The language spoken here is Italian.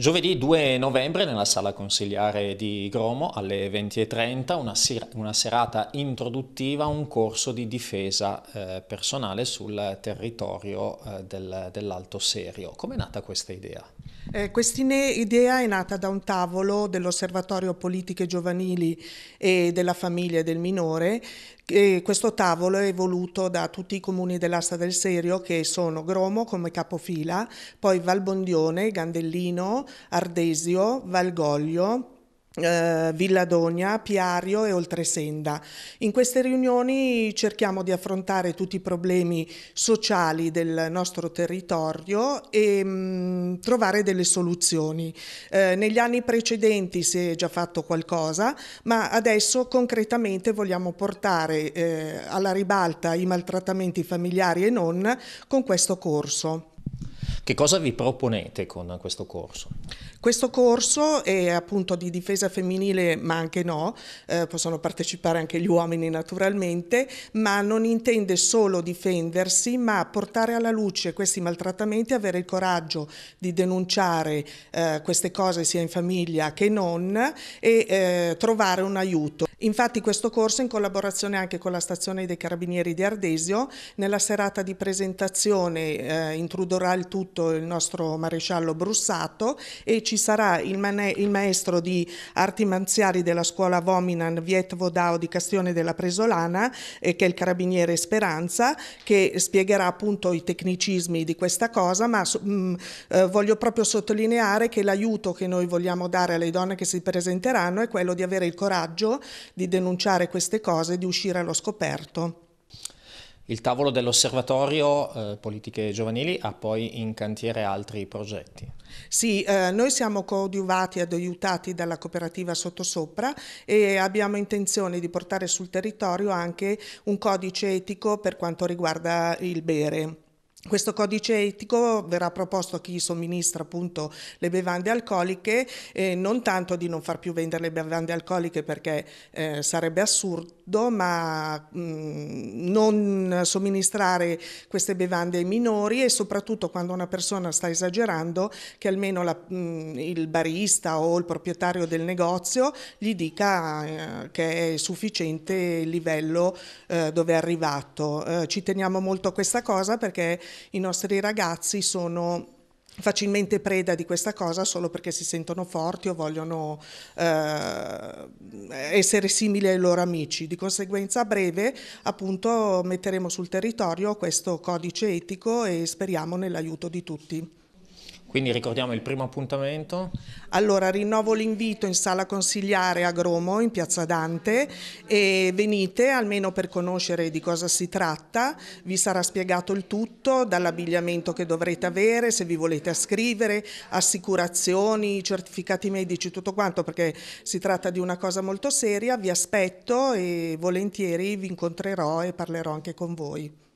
Giovedì 2 novembre nella sala consigliare di Gromo alle 20.30 una, ser una, serata introduttiva a un corso di difesa eh, personale sul territorio eh, del, dell'Alto Serio. Come è nata questa idea? Eh, questa idea è nata da un tavolo dell'Osservatorio Politiche Giovanili e della Famiglia del Minore. E questo tavolo è voluto da tutti i comuni dell'asta del Serio che sono Gromo come capofila, poi Valbondione, Gandellino, Ardesio, Valgoglio, eh, Villadonia, Piario e Oltresenda. In queste riunioni cerchiamo di affrontare tutti i problemi sociali del nostro territorio e mh, mm, trovare delle soluzioni. Eh, negli anni precedenti si è già fatto qualcosa, ma adesso concretamente vogliamo portare eh, alla ribalta i maltrattamenti familiari e non con questo corso. Che cosa vi proponete con questo corso? Questo corso è appunto di difesa femminile ma anche no, eh, possono partecipare anche gli uomini naturalmente, ma non intende solo difendersi ma portare alla luce questi maltrattamenti, avere il coraggio di denunciare eh, queste cose sia in famiglia che non e eh, trovare un aiuto. Infatti questo corso in collaborazione anche con la stazione dei carabinieri di Ardesio nella serata di presentazione eh, introdurrà il tutto tenuto il nostro maresciallo Brussato e ci sarà il, il maestro di arti manziali della scuola Vominan Viet Vodao di Castione della Presolana, eh, che è il carabiniere Speranza, che spiegherà appunto i tecnicismi di questa cosa, ma mh, mm, eh, voglio proprio sottolineare che l'aiuto che noi vogliamo dare alle donne che si presenteranno è quello di avere il coraggio di denunciare queste cose, di uscire allo scoperto. Il tavolo dell'osservatorio eh, politiche giovanili ha poi in cantiere altri progetti. Sì, eh, noi siamo coadiuvati ed aiutati dalla cooperativa Sottosopra e abbiamo intenzione di portare sul territorio anche un codice etico per quanto riguarda il bere. Questo codice etico verrà proposto a chi somministra appunto le bevande alcoliche, e non tanto di non far più vendere le bevande alcoliche perché eh, sarebbe assurdo, tutto, ma mh, mm, non somministrare queste bevande ai minori e soprattutto quando una persona sta esagerando che almeno la, mh, mm, il barista o il proprietario del negozio gli dica eh, che è sufficiente il livello eh, dove è arrivato. Eh, ci teniamo molto a questa cosa perché i nostri ragazzi sono facilmente preda di questa cosa solo perché si sentono forti o vogliono eh, essere simili ai loro amici. Di conseguenza a breve appunto metteremo sul territorio questo codice etico e speriamo nell'aiuto di tutti. Quindi ricordiamo il primo appuntamento. Allora, rinnovo l'invito in sala consigliare a Gromo, in piazza Dante, e venite almeno per conoscere di cosa si tratta. Vi sarà spiegato il tutto, dall'abbigliamento che dovrete avere, se vi volete ascrivere, assicurazioni, certificati medici, tutto quanto, perché si tratta di una cosa molto seria. Vi aspetto e volentieri vi incontrerò e parlerò anche con voi.